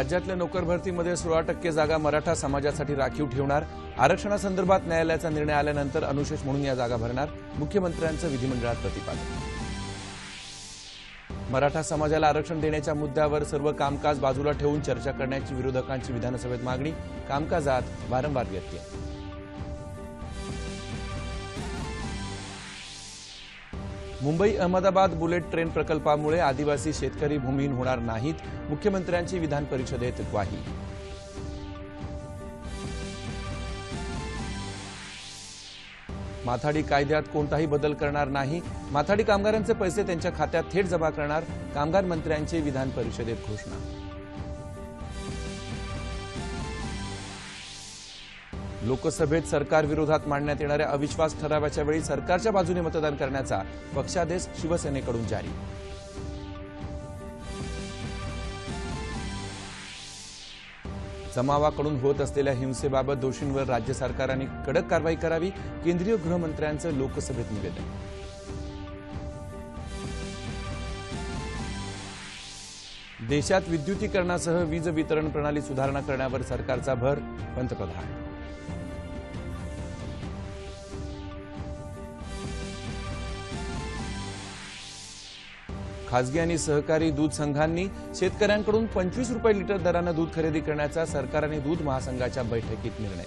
राज्यातल्या नोकर भरतीमध्ये सोळा टक्के जागा मराठा समाजासाठी राखीव ठेवणार आरक्षणासंदर्भात न्यायालयाचा निर्णय आल्यानंतर अनुशेष म्हणून या जागा भरणार मुख्यमंत्र्यांचं विधिमंडळात प्रतिपादन मराठा समाजाला आरक्षण देण्याच्या मुद्द्यावर सर्व कामकाज बाजूला ठेवून चर्चा करण्याची विरोधकांची विधानसभेत मागणी कामकाजात वारंवार व्यत्यय मुंबई अहमदाबाद बुलेट ट्रेन प्रकल्पामुळे आदिवासी शेतकरी भूमिहीन होणार नाहीत मुख्यमंत्र्यांची विधान परिषदेत ग्वाही माथाडी कायद्यात कोणताही बदल करणार नाही माथाडी कामगारांचे पैसे त्यांच्या खात्यात थेट जमा करणार कामगार मंत्र्यांची विधान परिषदेत घोषणा लोकसभेत सरकारविरोधात मांडण्यात येणाऱ्या अविश्वास ठरावाच्या वेळी सरकारच्या बाजूने मतदान करण्याचा पक्षादेश शिवसेनेकडून जारी जमावाकडून होत असलेल्या हिंसेबाबत दोषींवर राज्य सरकारने कडक कारवाई करावी केंद्रीय गृहमंत्र्यांचं लोकसभेत निवेदन देशात विद्युतीकरणासह वीज वितरण प्रणाली सुधारणा करण्यावर सरकारचा भर पंतप्रधान खासगी आणि सहकारी दूध संघांनी शेतकऱ्यांकडून पंचवीस रुपये लिटर दरानं दूध खरेदी करण्याचा सरकार आणि दूध महासंघाच्या बैठकीत निर्णय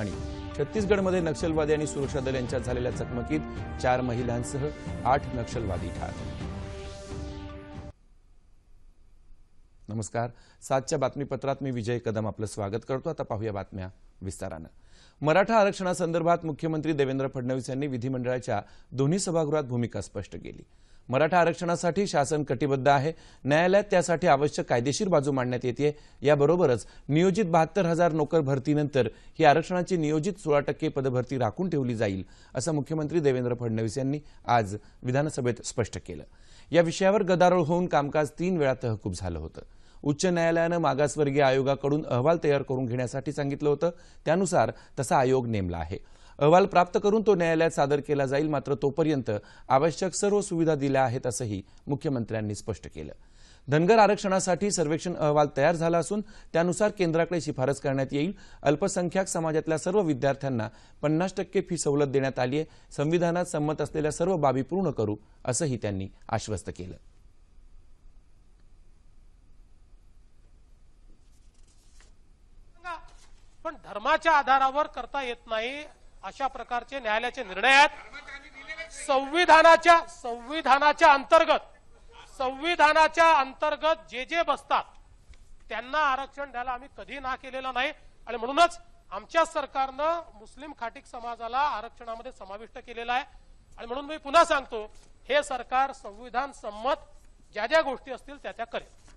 आणि छत्तीसगडमध्ये नक्षलवादी आणि सुरक्षा दल यांच्यात झालेल्या चकमकीत चार महिलांसह आठ नक्षलवादी ठार नमस्कार सातच्या बातमीपत्रात मी विजय कदम आपलं स्वागत करतो आता पाहूया बातम्या विस्तारानं मराठा आरक्षणासंदर्भात मुख्यमंत्री देवेंद्र फडणवीस यांनी विधिमंडळाच्या दोन्ही सभागृहात भूमिका स्पष्ट केली मराठा आरक्षणासाठी शासन कटिबद्ध आहे न्यायालयात त्यासाठी आवश्यक कायदेशीर बाजू मांडण्यात येते याबरोबरच नियोजित बहात्तर हजार नोकर भरतीनंतर ही आरक्षणाची नियोजित सोळा टक्के पदभरती राखून ठेवली जाईल असं मुख्यमंत्री देवेंद्र फडणवीस यांनी आज विधानसभेत स्पष्ट केलं या विषयावर गदारोळ होऊन कामकाज तीन वेळा तहकूब झालं होतं उच्च न्यायालयानं मागासवर्गीय आयोगाकडून अहवाल तयार करून घेण्यासाठी सांगितलं होतं त्यानुसार तसा आयोग नेमला आहे अहवाल प्राप्त करून तो न्यायालयात सादर केला जाईल मात्र तोपर्यंत आवश्यक सर्व सुविधा दिल्या आहेत असंही मुख्यमंत्र्यांनी स्पष्ट केलं धनगर आरक्षणासाठी सर्वेक्षण अहवाल तयार झाला असून त्यानुसार केंद्राकडे शिफारस करण्यात येईल अल्पसंख्याक समाजातल्या सर्व विद्यार्थ्यांना पन्नास टक्के फी सवलत देण्यात आली आहे संविधानात संमत असलेल्या सर्व बाबी पूर्ण करू असंही त्यांनी आश्वस्त केलं पण धर्माच्या आधारावर करता येत नाही अशा प्रकारचे न्यायालयाचे निर्णय आहेत संविधानाच्या संविधानाच्या अंतर्गत संविधानाच्या अंतर्गत जे जे बसतात त्यांना आरक्षण द्यायला आम्ही कधी ना केलेलं नाही आणि म्हणूनच आमच्या सरकारनं मुस्लिम खाटीक समाजाला आरक्षणामध्ये समाविष्ट केलेला आहे आणि म्हणून मी पुन्हा सांगतो हे सरकार संविधान संमत ज्या ज्या गोष्टी असतील त्या त्या करेल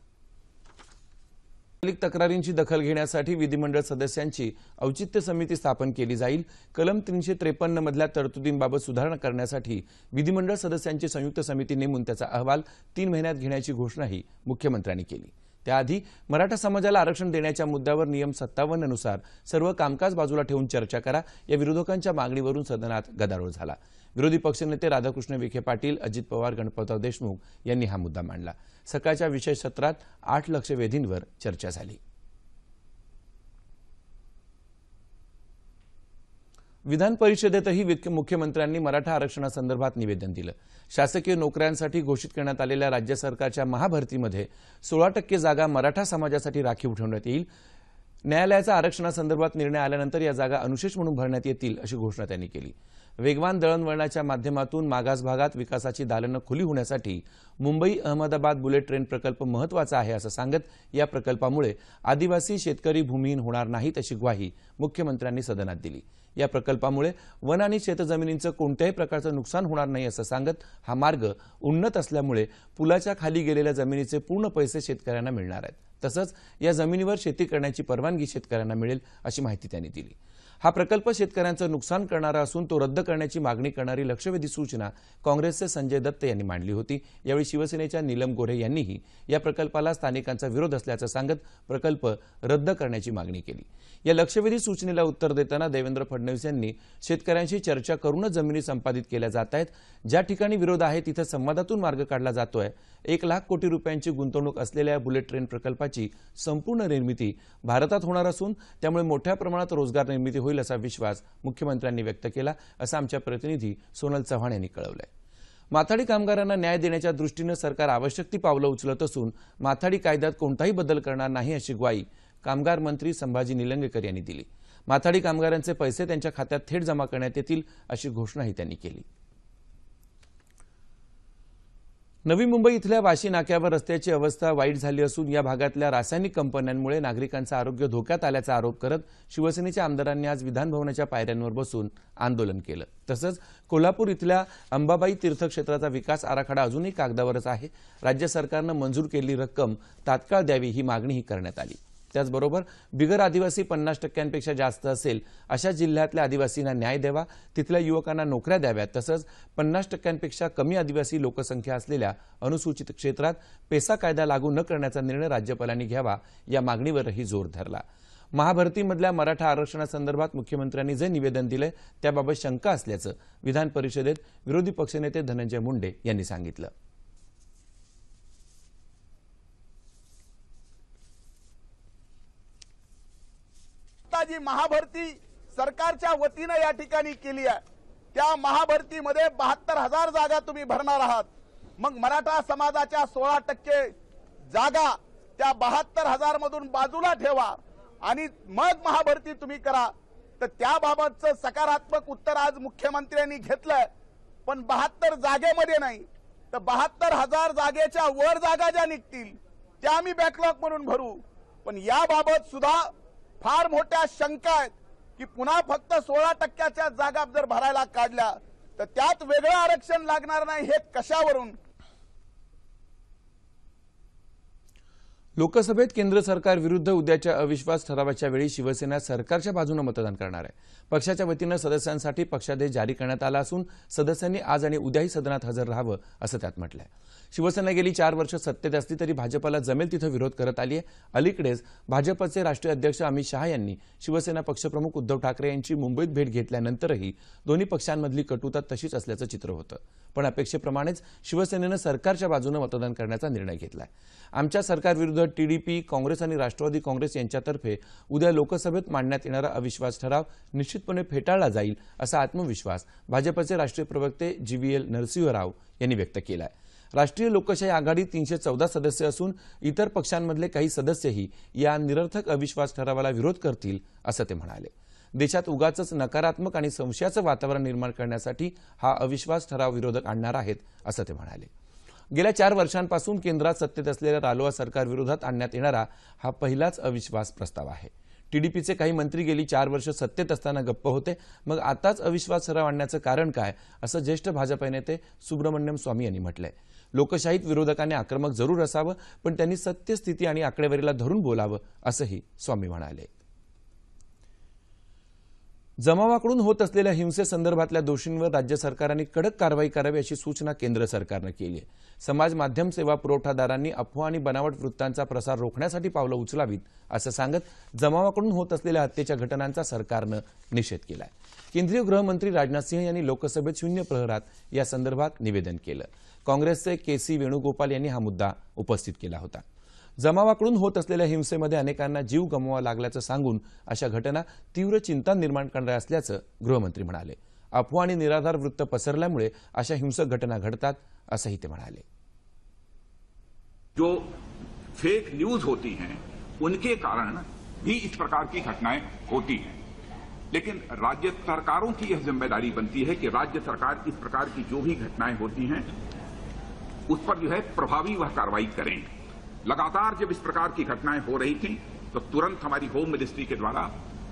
तक्रारींची दखल घेण्यासाठी विधिमंडळ सदस्यांची औचित्य समिती स्थापन केली जाईल कलम तीनशे त्रेपन्न मधल्या तरतुदींबाबत सुधारणा करण्यासाठी विधिमंडळ सदस्यांची संयुक्त समिती नेमून त्याचा अहवाल तीन महिन्यात घेण्याची घोषणाही मुख्यमंत्र्यांनी केली त्याआधी मराठा समाजाला आरक्षण देण्याच्या मुद्द्यावर नियम सत्तावन्ननुसार सर्व कामकाज बाजूला ठेवून चर्चा करा या विरोधकांच्या मागणीवरून सदनात गदारोळ झाला विरोधी पक्षनेते राधाकृष्ण विखे पाटील अजित पवार गणपतराव देशमुख यांनी हा मुद्दा मांडला सकाळच्या विशेष सत्रात आठ लक्षवेधींवर चर्चा झाली विधान परिषदेतही मुख्यमंत्र्यांनी मराठा आरक्षणासंदर्भात निवेदन दिलं शासकीय नोकऱ्यांसाठी घोषित करण्यात आलेल्या राज्य सरकारच्या महाभरतीमध्ये सोळा टक्के जागा मराठा समाजासाठी राखीव ठेवण्यात येईल न्यायालयाचा आरक्षणासंदर्भात निर्णय आल्यानंतर या जागा अनुशेष म्हणून भरण्यात येतील अशी घोषणा त्यांनी केली वेगवान दळणवळणाच्या माध्यमातून मागास भागात विकासाची दालनं खुली होण्यासाठी मुंबई अहमदाबाद बुलेट ट्रेन प्रकल्प महत्वाचा आहे असं सांगत या प्रकल्पामुळे आदिवासी शेतकरी भूमिहीन होणार नाहीत अशी ग्वाही मुख्यमंत्र्यांनी सदनात दिली या प्रकल्पामुळे वन आणि शेतजमिनींचं कोणत्याही प्रकारचं नुकसान होणार नाही असं सांगत हा मार्ग उन्नत असल्यामुळे पुलाच्या खाली गेलेल्या जमिनीचे पूर्ण पैसे शेतकऱ्यांना मिळणार आहेत तसंच या जमिनीवर शेती करण्याची परवानगी शेतकऱ्यांना मिळेल अशी माहिती त्यांनी दिली हा प्रकल्प शेतकऱ्यांचं नुकसान करणारा असून तो रद्द करण्याची मागणी करणारी लक्षवेधी सूचना काँग्रेसचे संजय दत्त यांनी मांडली होती यावेळी शिवसेनेच्या नीलम गोऱ्हे यांनीही या प्रकल्पाला स्थानिकांचा विरोध असल्याचं सांगत प्रकल्प रद्द करण्याची मागणी केली या लक्षवेधी सूचनेला उत्तर देताना देवेंद्र फडणवीस यांनी शेतकऱ्यांशी चर्चा करूनच जमिनी संपादित केल्या जात आहेत ज्या ठिकाणी विरोध आहे तिथं संवादातून मार्ग काढला जातोय एक लाख कोटी रुपयांची गुंतवणूक असलेल्या बुलेट ट्रेन प्रकल्पाची संपूर्ण निर्मिती भारतात होणार असून त्यामुळे मोठ्या प्रमाणात रोजगार निर्मिती होईल होईल असा विश्वास मुख्यमंत्र्यांनी व्यक्त केला असं आमच्या प्रतिनिधी सोनल चव्हाण यांनी कळवलं माथाडी कामगारांना न्याय देण्याच्या दृष्टीनं सरकार आवश्यक ती पावलं उचलत असून माथाडी कायद्यात कोणताही बदल करणार नाही अशी ग्वाही कामगार मंत्री संभाजी निलंगेकर यांनी दिली माथाडी कामगारांचे पैसे त्यांच्या खात्यात थेट जमा करण्यात येतील अशी घोषणाही त्यांनी केली नवी मुंबई इथल्या वाशी नाक्यावर रस्त्याची अवस्था वाईट झाली असून या भागातल्या रासायनिक कंपन्यांमुळे नागरिकांचं आरोग्य धोक्यात आल्याचा आरोप करत शिवसेनेच्या आमदारांनी आज विधानभवनाच्या पायऱ्यांवर बसून आंदोलन केलं तसंच कोल्हापूर इथल्या अंबाबाई तीर्थक्षेत्राचा विकास आराखडा अजूनही कागदावरच आहे राज्य सरकारनं मंजूर केलेली रक्कम तात्काळ द्यावी ही मागणीही करण्यात आली त्याचबरोबर बिगर आदिवासी पन्नास टक्क्यांपेक्षा जास्त असेल अशा जिल्ह्यातल्या आदिवासींना न्याय द्यावा तिथल्या युवकांना नोकऱ्या द्याव्यात तसंच पन्नास टक्क्यांपेक्षा कमी आदिवासी लोकसंख्या असलेल्या अनुसूचित क्षेत्रात पेसा कायदा लागू न करण्याचा निर्णय राज्यपालांनी घ्यावा या मागणीवरही जोर धरला महाभरतीमधल्या मराठा आरक्षणासंदर्भात मुख्यमंत्र्यांनी जे निवेदन दिलं त्याबाबत शंका असल्याचं विधान परिषदेत विरोधी पक्षनेते धनंजय मुंडे यांनी सांगितलं जी महाभरती सरकारच्या वतीनं या ठिकाणी केली आहे त्या महाभरतीमध्ये बहात्तर हजार जागा तुम्ही भरणार आहात मग मराठा समाजाच्या सोळा टक्के जागा त्या बहात्तर हजार मधून बाजूला ठेवा आणि मग महाभरती तुम्ही करा तर त्याबाबतचं सकारात्मक उत्तर आज मुख्यमंत्र्यांनी घेतलंय पण बहात्तर जागेमध्ये नाही तर बहात्तर हजार जागेच्या वर जागा ज्या निघतील त्या आम्ही बॅकलॉग म्हणून भरू पण याबाबत सुद्धा फार मोठ्या शंका आहेत की पुन्हा फक्त सोळा टक्क्याच्या जागा जर भरायला काढल्या तर त्यात वेगळं आरक्षण लागणार नाही हे कशावरून लोकसभेत केंद्र सरकार विरुद्ध उद्याच्या अविश्वास ठरावाच्या वेळी शिवसेना सरकारच्या बाजूने मतदान करणार आहे पक्षाच्या वतीनं सदस्यांसाठी पक्षादेश जारी करण्यात आला असून सदस्यांनी आज आणि उद्याही सदनात हजर राहावं असं त्यात म्हटलं आहे शिवसेना गेली चार वर्ष सत्तेत असली तरी भाजपाला जमेल तिथं विरोध करत आली आहे अलीकडेच भाजपचे राष्ट्रीय अध्यक्ष अमित शहा यांनी शिवसेना पक्षप्रमुख उद्धव ठाकरे यांची मुंबईत भेट घेतल्यानंतरही दोन्ही पक्षांमधली कटुता तशीच असल्याचं चित्र होतं पण अपेक्षेप्रमाणेच शिवसेनेनं सरकारच्या बाजूनं मतदान करण्याचा निर्णय घेतला आमच्या सरकारविरुद्ध टीडीपी काँग्रेस आणि राष्ट्रवादी काँग्रेस यांच्यातर्फे उद्या लोकसभेत मांडण्यात येणारा अविश्वास ठराव निश्चितपणे फेटाळला जाईल असा आत्मविश्वास भाजपचे राष्ट्रीय प्रवक्ते G V L Narasimha Rao यांनी व्यक्त केला आहे राष्ट्रीय लोकशाही आघाडी तीनशे चौदा सदस्य असून इतर पक्षांमधले काही सदस्यही या निरर्थक अविश्वास ठरावाला विरोध करतील असं ते म्हणाले देशात उगाच नकारात्मक आणि संशयाचं वातावरण निर्माण करण्यासाठी हा अविश्वास ठराव विरोधक आणणार आहेत असं ते म्हणाले गेल्या चार वर्षांपासून केंद्रात सत्तेत असलेल्या रालोआ सरकारविरोधात आणण्यात येणारा हा पहिलाच अविश्वास प्रस्ताव आहे टीडीपीचे काही मंत्री गेली चार वर्ष सत्तेत असताना गप्प होते मग आताच अविश्वास ठराव आणण्याचं कारण काय असं ज्येष्ठ भाजप नेते सुब्रमण्यम स्वामी यांनी म्हटलंय लोकशाहीत विरोधकांनी आक्रमक जरूर असावं पण त्यांनी सत्यस्थिती आणि आकडेवारीला धरून बोलावं असंही स्वामी म्हणाले जमावाकडून होत असलेल्या हिंसेसंदर्भातल्या दोषींवर राज्य सरकारांनी कडक कारवाई करावी अशी सूचना केंद्र सरकारनं केली आहे समाज माध्यम सेवा पुरवठादारांनी अफवा आणि बनावट वृत्तांचा प्रसार रोखण्यासाठी पावलं उचलावीत असं सांगत जमावाकडून होत असलेल्या हत्येच्या घटनांचा सरकारनं निषेध केला केंद्रीय गृहमंत्री राजनाथ सिंह यांनी लोकसभेत शून्य प्रहरात या संदर्भात निवेदन केलं काँग्रेसचे के सी वेणुगोपाल यांनी हा मुद्दा उपस्थित केला होता जमावाकडून होत असलेल्या हिंसेमध्ये अनेकांना जीव गमवावा लागल्याचं सांगून अशा घटना तीव्र चिंता निर्माण करणाऱ्या असल्याचं गृहमंत्री म्हणाले अफवा आणि निराधार वृत्त पसरल्यामुळे अशा हिंसक घटना घडतात असंही ते म्हणाले जो फेक न्यूज होती है उनके कारण भी इस प्रकार की घटनाएं होती हैं लेकिन राज्य सरकारों की यह जिम्मेदारी बनती है कि राज्य सरकार इस प्रकार की जो भी घटनाएं होती हैं उस पर जो है प्रभावी वह कार्रवाई करें लगातार जब इस प्रकार की घटनाएं हो रही थी तो तुरंत हमारी होम मिनिस्ट्री के द्वारा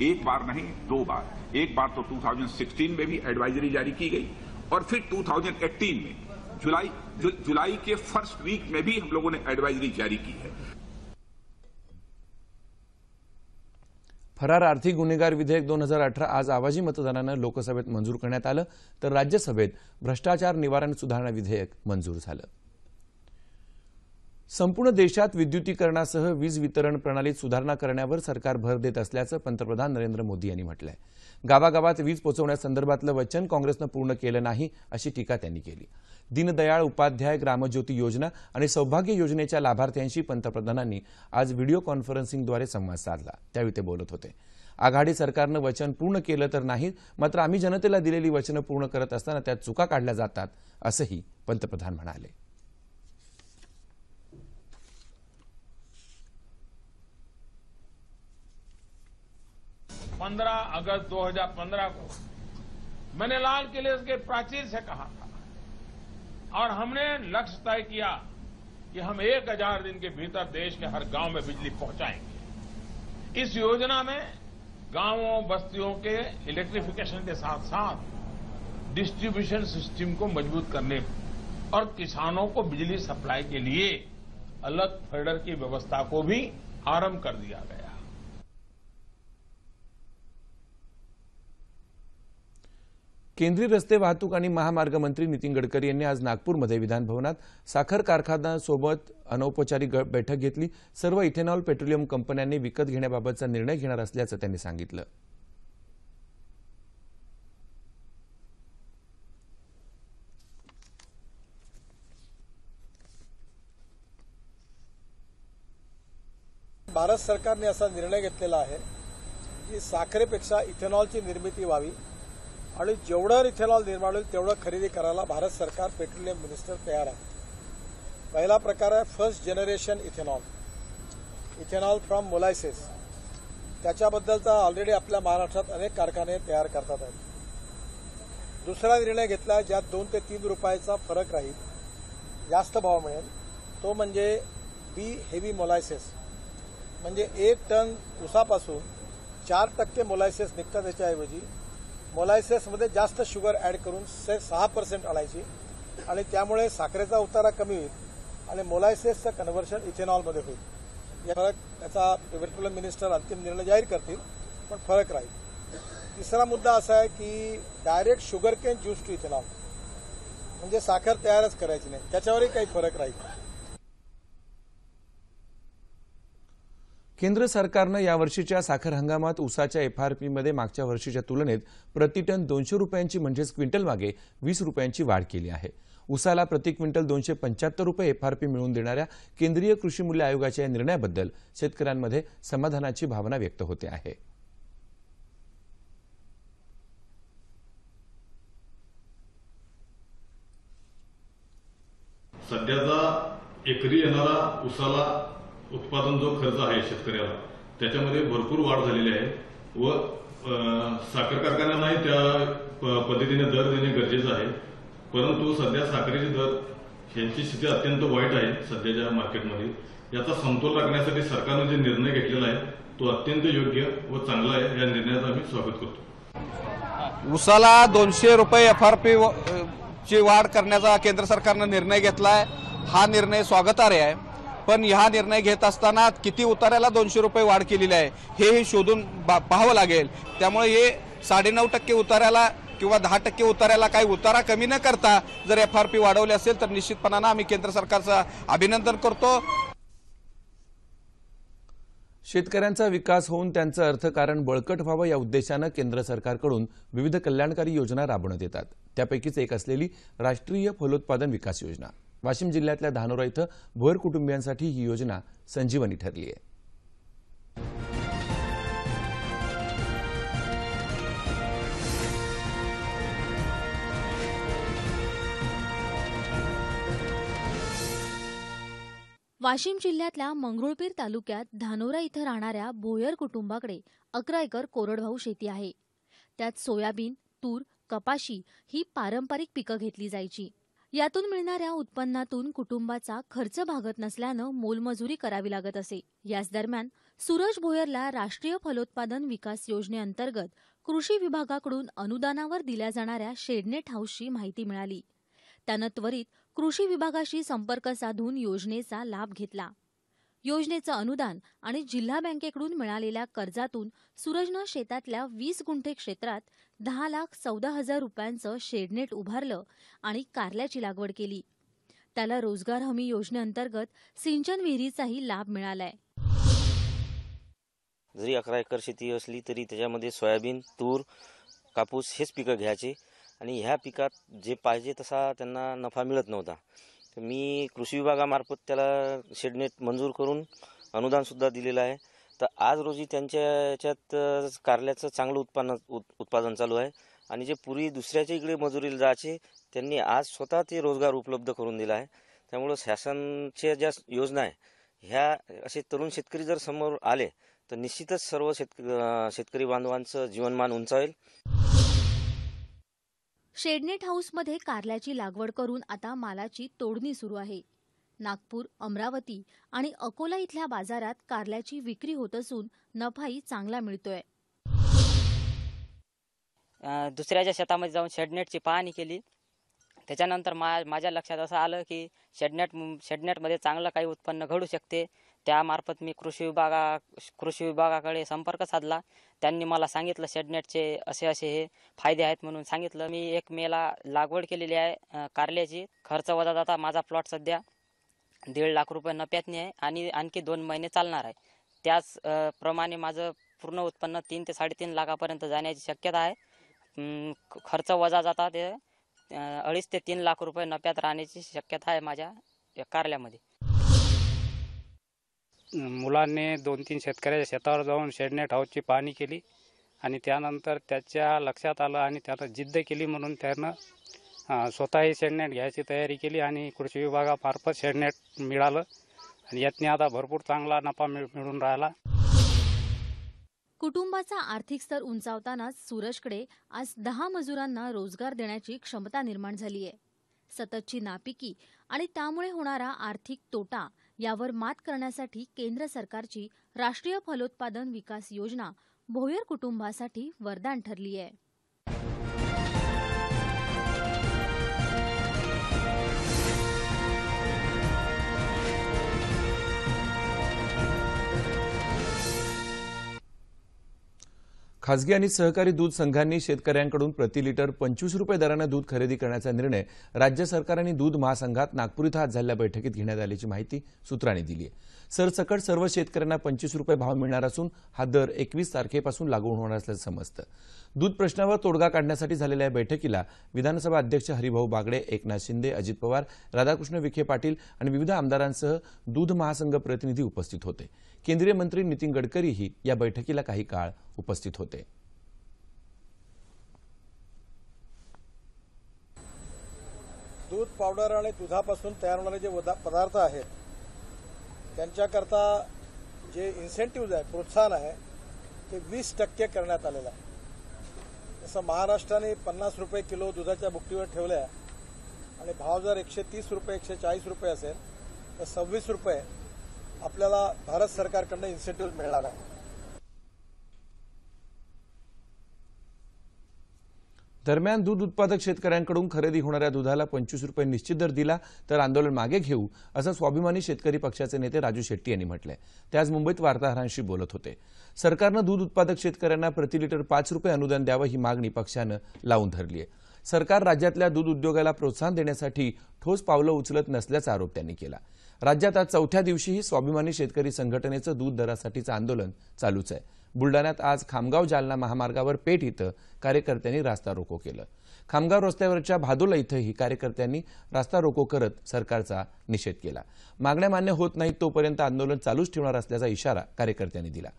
एक बार नहीं दो बार एक बार तो 2016 में भी एडवाइजरी जारी की गई और फिर 2018 में जुलाई जु, जुलाई के फर्स्ट वीक में भी हम लोगों ने एडवाइजरी जारी की है फरार आर्थिक गुन्गार विधेयक दोन हजार आज आवाजी मतदान लोकसभा मंजूर कर राज्यसभा भ्रष्टाचार निवारण सुधारणा विधेयक मंजूर संपूर्ण देशात विद्युतीकरणासह वीज वितरण प्रणालीत सुधारणा करण्यावर सरकार भर देत असल्याचं पंतप्रधान नरेंद्र मोदी यांनी म्हटलंय गावागावात वीज पोचवण्यासंदर्भातलं वचन काँग्रेसनं पूर्ण केलं नाही अशी टीका त्यांनी केली दीनदयाळ उपाध्याय ग्रामज्योती योजना आणि सौभाग्य योजनेच्या लाभार्थ्यांशी पंतप्रधानांनी आज व्हिडिओ कॉन्फरन्सिंगद्वारे संवाद साधला त्यावेळी ते बोलत होते आघाडी सरकारनं वचन पूर्ण केलं तर नाही मात्र आम्ही जनतेला दिलेली वचनं पूर्ण करत असताना त्यात चुका काढल्या जातात असंही पंतप्रधान म्हणाले 15 अगस्त 2015 को मैंने लाल किले के प्राचीर से कहा था और हमने लक्ष्य तय किया कि हम एक हजार दिन के भीतर देश के हर गांव में बिजली पहुंचाएंगे इस योजना में गांवों बस्तियों के इलेक्ट्रिफिकेशन के साथ साथ डिस्ट्रीब्यूशन सिस्टम को मजबूत करने और किसानों को बिजली सप्लाई के लिए अलग फेडर की व्यवस्था को भी आरंभ कर दिया गया केंद्रीय रस्ते वाहतूक आणि महामार्ग मंत्री नितीन गडकरी यांनी आज नागपूरमध्ये विधानभवनात साखर कारखानासोबत अनौपचारिक बैठक घेतली सर्व इथेनॉल पेट्रोलियम कंपन्यांनी विकत घेण्याबाबतचा निर्णय घेणार असल्याचं त्यांनी सांगितलं भारत सरकारने असा निर्णय घेतलेला आहे की साखरेपेक्षा इथेनॉलची निर्मिती व्हावी आणि जेवढं इथेनॉल निर्माण होईल तेवढं खरेदी करायला भारत सरकार पेट्रोलियम मिनिस्टर तयार आहे पहिला प्रकार आहे first generation ethanol ethanol from molasses त्याच्याबद्दलचा ऑलरेडी आपल्या महाराष्ट्रात अनेक कारखाने तयार करतात आहेत दुसरा निर्णय घेतला ज्यात दोन ते तीन रुपयाचा फरक राहील जास्त भाव मिळेल तो म्हणजे बी हेवी मोलायसेस म्हणजे एक टन उसापासून चार टक्के मोलायसेस निघतात त्याच्याऐवजी मोलायसेसमध्ये जास्त शुगर ऍड करून से सहा पर्सेंट आणायची आणि त्यामुळे साखरेचा उतारा कमी होईल आणि मोलायसेसचं कन्व्हर्शन इथेनॉलमध्ये होईल या फरक त्याचा पेट्रोलियम मिनिस्टर अंतिम निर्णय जाहीर करतील पण फरक राहील तिसरा मुद्दा असा आहे की direct sugar cane juice to ethanol म्हणजे साखर तयारच करायची नाही त्याच्यावरही काही फरक राहील केंद्र सरकारनं यावर्षीच्या साखर हंगामात ऊसाच्या एफआरपीमध्ये मागच्या वर्षीच्या तुलनेत प्रतिटन दोनशे रुपयांची म्हणजेच क्विंटल मागे वीस रुपयांची वाढ केली आहे उसाला प्रति क्विंटल दोनशे पंच्याहत्तर रुपये एफआरपी मिळवून देणाऱ्या केंद्रीय कृषी मूल्य आयोगाच्या या निर्णयाबद्दल शेतकऱ्यांमध्ये समाधानाची भावना व्यक्त होते आहे सध्याचा एकरी येणारा उसाला उत्पादन जो खर्च आहे शेतकऱ्याला त्याच्यामध्ये भरपूर वाढ झालेली आहे व साखर कारखान्यांनाही त्या पद्धतीने दर देणे गरजेचं आहे परंतु सध्या साखरेचे दर यांची स्थिती अत्यंत वाईट आहे सध्याच्या मार्केटमध्ये याचा समतोल राखण्यासाठी सरकारने जे निर्णय घेतलेला आहे तो अत्यंत योग्य व चांगला आहे या निर्णयाचं आम्ही स्वागत करतो उसाला दोनशे रुपये एफ आर पी ची वाढ करण्याचा केंद्र सरकारनं निर्णय घेतला आहे हा निर्णय स्वागतार्ह आहे पण हा निर्णय घेत असताना किती उतार्याला दोनशे रुपये वाढ केलेली आहे हेही शोधून पाहावं लागेल त्यामुळे हे साडेनऊ टक्के उतार्याला किंवा दहा टक्के उतारायला काही उतारा कमी न करता जर एफ आर पी वाढवली असेल तर निश्चितपणानं आम्ही केंद्र सरकारचं अभिनंदन करतो शेतकऱ्यांचा विकास होऊन त्यांचं अर्थकारण बळकट व्हावं या उद्देशानं केंद्र सरकारकडून विविध कल्याणकारी योजना राबवण्यात येतात त्यापैकीच एक असलेली राष्ट्रीय फलोत्पादन विकास योजना वाशिम जिल्ह्यातल्या धानोरा इथं भोयर कुटुंबियांसाठी ही योजना संजीवनी ठरली आहे वाशिम जिल्ह्यातल्या मंगरुळपीर तालुक्यात धानोरा इथं राहणाऱ्या भोयर कुटुंबाकडे अकरा एकर कोरडभाऊ शेती आहे त्यात सोयाबीन तूर कपाशी ही पारंपरिक पिकं घेतली जायची यातून मिळणाऱ्या उत्पन्नातून कुटुंबाचा खर्च भागत नसल्यानं मोलमजुरी करावी लागत असे याच दरम्यान सूरज भोयरला राष्ट्रीय फलोत्पादन विकास योजनेअंतर्गत कृषी विभागाकडून अनुदानावर दिल्या जाणाऱ्या शेडनेट हाऊसची माहिती मिळाली त्यानं त्वरित कृषी विभागाशी संपर्क साधून योजनेचा लाभ घेतला योजनेचं अनुदान आणि जिल्हा बँकेकडून मिळालेल्या कर्जातून सूरजनं शेतातल्या वीस गुंठे क्षेत्रात दहा लाख चौदा हजार रुपयांचं शेडनेट उभारलं आणि कारल्याची लागवड केली त्याला रोजगार हमी योजनेअंतर्गत सिंचन विहिरीचाही लाभ मिळालाय जरी अकरा एकर शेती असली तरी त्याच्यामध्ये सोयाबीन तूर कापूस हेच पिकं घ्यायचे आणि ह्या पिकात जे पाहिजे तसा त्यांना नफा मिळत नव्हता तर मी कृषी विभागामार्फत त्याला शेडनेट मंजूर करून अनुदानसुद्धा दिलेलं आहे तर आज रोजी त्यांच्या याच्यात कारल्याचं चांगलं उत्पन्न उत्पादन चालू आहे आणि जे पूर्वी दुसऱ्याच्या इकडे मजुरीला जायचे त्यांनी आज स्वतः ते रोजगार उपलब्ध करून दिला आहे त्यामुळं शासनच्या ज्या योजना आहे ह्या असे तरुण शेतकरी जर समोर आले तर निश्चितच सर्व शेतक शेतकरी बांधवांचं जीवनमान उंचावेल शेडनेट हाऊसमध्ये कारल्याची लागवड करून आता मालाची तोडणी सुरू आहे नागपूर अमरावती आणि अकोला इथल्या बाजारात कारल्याची विक्री होत असून नफाही चांगला मिळतोय दुसऱ्याच्या शेतामध्ये जाऊन शेडनेटची पाहणी केली त्याच्यानंतर मा माझ्या लक्षात असं आलं की शेडनेट शेडनेटमध्ये चांगलं काही उत्पन्न घडू शकते त्यामार्फत मी कृषी विभागा कृषी विभागाकडे संपर्क साधला त्यांनी मला सांगितलं शेडनेटचे असे असे हे फायदे आहेत म्हणून सांगितलं मी एक मेला लागवड केलेली आहे कारल्याची खर्च वजा जाता माझा प्लॉट सध्या दीड लाख रुपये नफ्यातने आहे आणि आणखी दोन महिने चालणार आहे त्याच प्रमाणे माझं पूर्ण उत्पन्न तीन ते साडेतीन लाखापर्यंत जाण्याची शक्यता आहे खर्च वजा जाता ते अडीच ते तीन लाख रुपये नफ्यात राहण्याची शक्यता आहे माझ्या कारल्यामध्ये मुलांनी दोन तीन शेतकऱ्याच्या शेतावर जाऊन शेडनेट हाऊसची पाहणी केली आणि त्यानंतर त्याच्या लक्षात आलं आणि त्यानं जिद्द केली म्हणून त्यानं स्वतःही शेडनेट घ्यायची तयारी केली आणि कृषी विभागामार्फत शेडनेट मिळालं आणि यातने आता भरपूर चांगला नफा मिळून राहिला कुटुंबाचा आर्थिक स्तर उंचावतानाच सूरजकडे आज दहा मजुरांना रोजगार देण्याची क्षमता निर्माण झाली आहे सततची नापिकी आणि त्यामुळे होणारा आर्थिक तोटा यावर मात करण्यासाठी केंद्र सरकारची राष्ट्रीय फलोत्पादन विकास योजना भोयर कुटुंबासाठी वरदान ठरली आहे खासगी आणि सहकारी दूध संघांनी शेतकऱ्यांकडून प्रति लिटर पंचवीस रुपये दरानं दूध खरेदी करण्याचा निर्णय राज्य सरकार आणि दूध महासंघात नागपूर इथं आज झालेल्या बैठकीत घेण्यात आल्याची माहिती सूत्रांनी दिली आहे सरसकट सर्व शेतकऱ्यांना पंचवीस रुपये भाव मिळणार असून हा दर एकवीस तारखेपासून लागू होणार असल्याचं समजतं दूध प्रश्नावर तोडगा काढण्यासाठी झालेल्या या बैठकीला विधानसभा अध्यक्ष हरिभाऊ बागडे एकनाथ शिंदे अजित पवार राधाकृष्ण विखे पाटील आणि विविध आमदारांसह दूध महासंघ प्रतिनिधी उपस्थित होते केंद्रीय मंत्री नितीन गडकरीही या बैठकीला काही काळ उपस्थित होते दूध पावडर आणि दुधापासून तयार होणारे जे पदार्थ आहेत त्यांच्याकरता जे इन्सेंटिव्ह आहे प्रोत्साहन आहे ते वीस टक्के करण्यात आलेलं आहे जसं महाराष्ट्राने पन्नास रुपये किलो दुधाच्या बुकटीवर ठेवल्या आणि भाव जर एकशे तीस रुपये एकशे चाळीस रुपये असेल तर सव्वीस रुपये आपल्याला भारत सरकारकडनं इन्सेंटिव्ह मिळणार आहे दरम्यान दूध उत्पादक शेतकऱ्यांकडून खरेदी होणाऱ्या दुधाला पंचवीस रुपये निश्चित दर दिला तर आंदोलन मागे घेऊ असं स्वाभिमानी शेतकरी पक्षाचे नेते राजू शेट्टी यांनी म्हटलंय ते आज मुंबईत वार्ताहरांशी बोलत होते सरकारनं दूध उत्पादक शेतकऱ्यांना प्रति लिटर पाच रुपये अनुदान द्यावं ही मागणी पक्षानं लावून धरली आहे सरकार राज्यातल्या दूध उद्योगाला प्रोत्साहन देण्यासाठी ठोस पावलं उचलत नसल्याचा आरोप त्यांनी केला राज्यात आज चौथ्या दिवशीही स्वाभिमानी शेतकरी संघटनेचं दूध दरासाठीचं आंदोलन चालूच आहे बुलढाण्यात आज खामगाव जालना महामार्गावर पेठ इथं कार्यकर्त्यांनी रास्ता रोको केलं खामगाव रस्त्यावरच्या भादोला इथंही कार्यकर्त्यांनी रास्ता रोको करत सरकारचा निषेध केला मागण्या मान्य होत नाहीत तोपर्यंत आंदोलन चालूच ठेवणार असल्याचा इशारा कार्यकर्त्यांनी दिला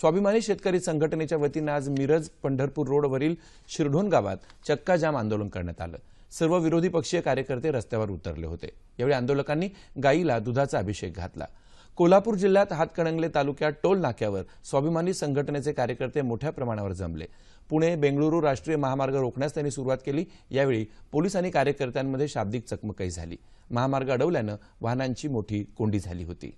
स्वाभिमानी शेतकरी संघटनेच्या वतीनं आज मिरज पंढरपूर रोडवरील शिरढोन गावात चक्काजाम आंदोलन करण्यात आलं सर्व विरोधी पक्षीय कार्यकर्ते रस्त्यावर उतरले होते यावेळी आंदोलकांनी गायीला दुधाचा अभिषेक घातला कोल्हापूर जिल्ह्यात हातकणंगले तालुक्यात टोल नाक्यावर स्वाभिमानी संघटनेचे कार्यकर्ते मोठ्या प्रमाणावर जमले पुणे बेंगळुरू राष्ट्रीय महामार्ग रोखण्यास त्यांनी सुरुवात केली यावेळी पोलीस आणि कार्यकर्त्यांमध्ये शाब्दिक चकमकही झाली महामार्ग अडवल्यानं वाहनांची मोठी कोंडी झाली होती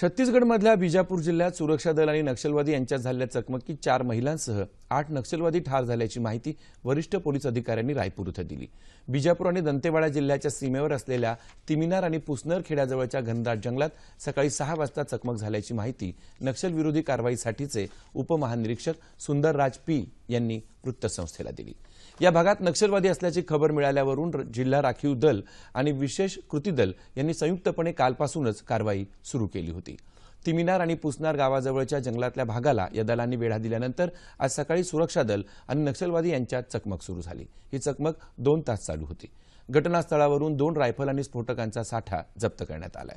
छत्तीसगडमधल्या बिजापूर जिल्ह्यात सुरक्षा दल आणि नक्षलवादी यांच्यात झालेल्या चकमकीत चार महिलांसह आठ नक्षलवादी ठार झाल्याची माहिती वरिष्ठ पोलीस अधिकाऱ्यांनी रायपूर इथं दिली बिजापूर आणि दंतेवाडा जिल्ह्याच्या सीमेवर असलेल्या तिमिनार आणि पुसनर खेड्याजवळच्या घनदाट जंगलात सकाळी सहा वाजता चकमक झाल्याची माहिती नक्षलविरोधी कारवाईसाठीचे उपमहानिरीक्षक सुंदरराज पी यांनी वृत्तसंस्थेला दिली या भागात नक्षलवादी असल्याची खबर मिळाल्यावरून जिल्हा राखीव दल आणि विशेष कृती दल यांनी संयुक्तपणे कालपासूनच कारवाई सुरू केली होती तिमिनार आणि पुसनार गावाजवळच्या जंगलातल्या भागाला या दलांनी वेढा दिल्यानंतर आज सकाळी सुरक्षा दल आणि नक्षलवादी यांच्यात चकमक सुरू झाली ही चकमक दोन तास चालू होती घटनास्थळावरून दोन रायफल आणि स्फोटकांचा साठा जप्त करण्यात आला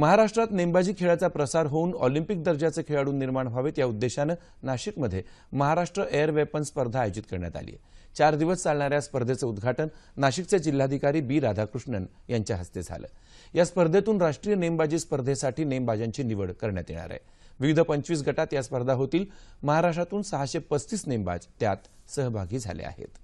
महाराष्ट्रात नेमबाजी खेळाचा प्रसार होऊन ऑलिम्पिक दर्जाचे खेळाडू निर्माण व्हावेत या उद्देशानं नाशिकमध्ये महाराष्ट्र एअर वेपन स्पर्धा आयोजित करण्यात आली आहे चार दिवस चालणाऱ्या स्पर्धेचं उद्घाटन नाशिकचे जिल्हाधिकारी बी राधाकृष्णन यांच्या हस्ते झालं या स्पर्धेतून राष्ट्रीय नेमबाजी स्पर्धेसाठी नेमबाजांची निवड करण्यात येणार आहे विविध पंचवीस गटात या स्पर्धा होतील महाराष्ट्रातून सहाशे पस्तीस नेमबाज त्यात सहभागी झाले आहेत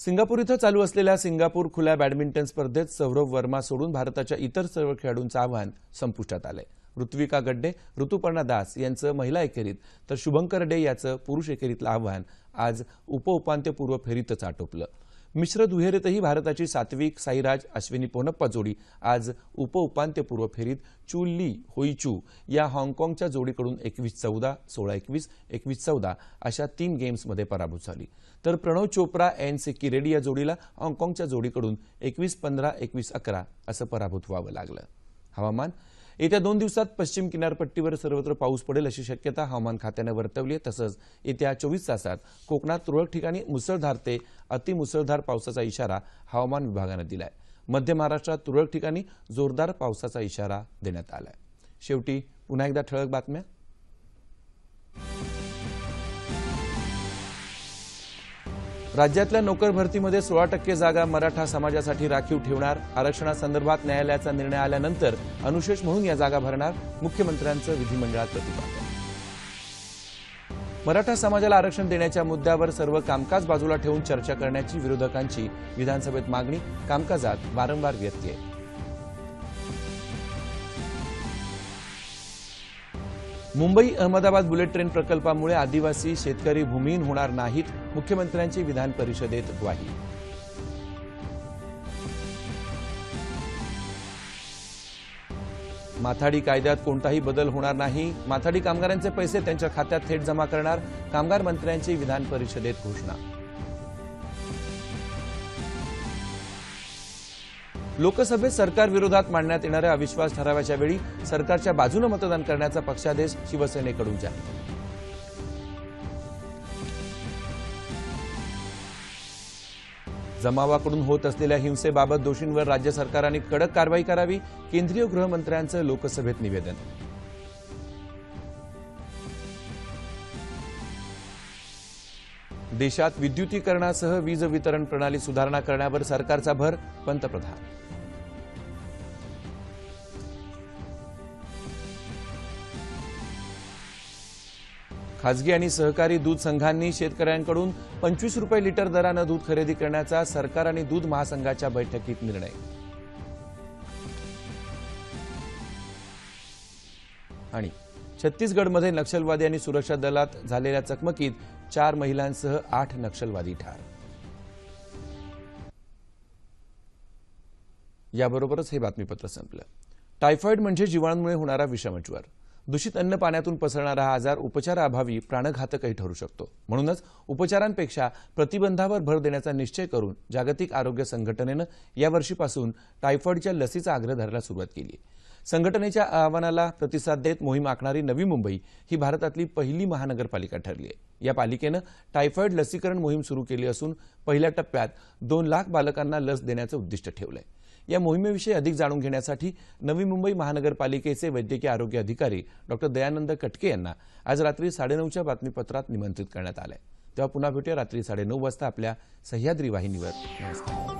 सिंगापूर इथं चालू असलेल्या सिंगापूर खुल्या बॅडमिंटन स्पर्धेत सौरभ वर्मा सोडून भारताच्या इतर सर्व खेळाडूंचं आव्हान संपुष्टात आलंय ऋत्विका गड्डे ऋतुपर्णा दास यांचं महिला एकेरीत तर शुभंकर डे याचं पुरुष एकेरीतलं आव्हान आज उपउपांत्यपूर्व फेरीतच आटोपलं मिश्र दुहेरीतही भारताची सात्विक साईराज अश्विनी पोनप्पा जोडी आज उपउपांत्यपूर्व फेरीत चू ली होईचू या हाँगकाँगच्या जोडीकडून एकवीस चौदा सोळा एकवीस एकवीस चौदा अशा तीन गेम्समध्ये पराभूत झाली तर प्रणव चोप्रा एन सिक्की रेड्डी या जोडीला हाँगकाँगच्या जोडीकडून एकवीस पंधरा एकवीस अकरा असं पराभूत व्हावं लागलं हवामान येत्या दोन दिवसात पश्चिम किनारपट्टीवर सर्वत्र पाऊस पडेल अशी शक्यता हवामान खात्यानं वर्तवली आहे तसंच येत्या चोवीस तासात कोकणात तुरळक ठिकाणी मुसळधार ते अतिमुसळधार पावसाचा इशारा हवामान विभागानं दिला आहे मध्य महाराष्ट्रात तुरळक ठिकाणी जोरदार पावसाचा इशारा देण्यात आला आहे शेवटी पुन्हा एकदा ठळक बातम्या राज्यातल्या नोकर भरतीमध्ये सोळा टक्के जागा मराठा समाजासाठी राखीव ठेवणार आरक्षणासंदर्भात न्यायालयाचा निर्णय आल्यानंतर अनुशेष म्हणून या जागा भरणार मुख्यमंत्र्यांचं विधिमंडळात प्रतिपादन मराठा समाजाला आरक्षण देण्याच्या मुद्द्यावर सर्व कामकाज बाजूला ठेवून चर्चा करण्याची विरोधकांची विधानसभेत मागणी कामकाजात वारंवार आहे मुंबई अहमदाबाद बुलेट ट्रेन प्रकल्पामुळे आदिवासी शेतकरी भूमिहीन होणार नाहीत मुख्यमंत्र्यांची विधान परिषदेत ग्वाही माथाडी कायद्यात कोणताही बदल होणार नाही माथाडी कामगारांचे पैसे त्यांच्या खात्यात थेट जमा करणार कामगार मंत्र्यांची विधान परिषदेत घोषणा लोकसभेत सरकारविरोधात मांडण्यात येणाऱ्या अविश्वास ठराव्याच्या वेळी सरकारच्या बाजूनं मतदान करण्याचा पक्षादेश शिवसेनेकडून जाहीर जमावाकडून होत असलेल्या हिंसेबाबत दोषींवर राज्य सरकारांनी कडक कारवाई करावी केंद्रीय गृहमंत्र्यांचं लोकसभेत निवेदन देशात विद्युतीकरणासह वीज वितरण प्रणाली सुधारणा करण्यावर सरकारचा भर पंतप्रधान खाजगी आणि सहकारी दूध संघांनी शेतकऱ्यांकडून पंचवीस रुपये लिटर दरानं दूध खरेदी करण्याचा सरकार आणि दूध महासंघाच्या बैठकीत निर्णय आणि छत्तीसगडमध्ये नक्षलवादी आणि सुरक्षा दलात झालेल्या चकमकीत चार महिलांसह आठ नक्षलवादी ठार याबरोबरच हे बातमीपत्र संपलं टायफॉइड म्हणजे जीवाणूंमुळे होणारा विषमज्वर दूषित अन्न पाण्यातून पसरणारा हा आजार उपचाराअभावी प्राणघातकही ठरू शकतो म्हणूनच उपचारांपेक्षा प्रतिबंधावर भर देण्याचा निश्चय करून जागतिक आरोग्य संघटनेनं यावर्षीपासून टायफॉईडच्या लसीचा आग्रह धरायला सुरुवात केली संघटनेच्या आवाहनाला प्रतिसाद देत मोहीम आखणारी नवी मुंबई ही भारतातली पहिली महानगरपालिका ठरली आहे या पालिकेनं टायफॉईड लसीकरण मोहीम सुरू केली असून पहिल्या टप्प्यात दोन लाख बालकांना लस देण्याचं उद्दिष्ट ठेवलं आहे या मोहिमेविषयी अधिक जाणून घेण्यासाठी नवी मुंबई महानगरपालिकेचे वैद्यकीय आरोग्य अधिकारी डॉक्टर दयानंद कटके यांना आज रात्री साडेनऊच्या बातमीपत्रात निमंत्रित करण्यात आलं आहे तेव्हा पुन्हा भेटूया रात्री साडेनऊ वाजता आपल्या सह्याद्री वाहिनीवर नमस्कार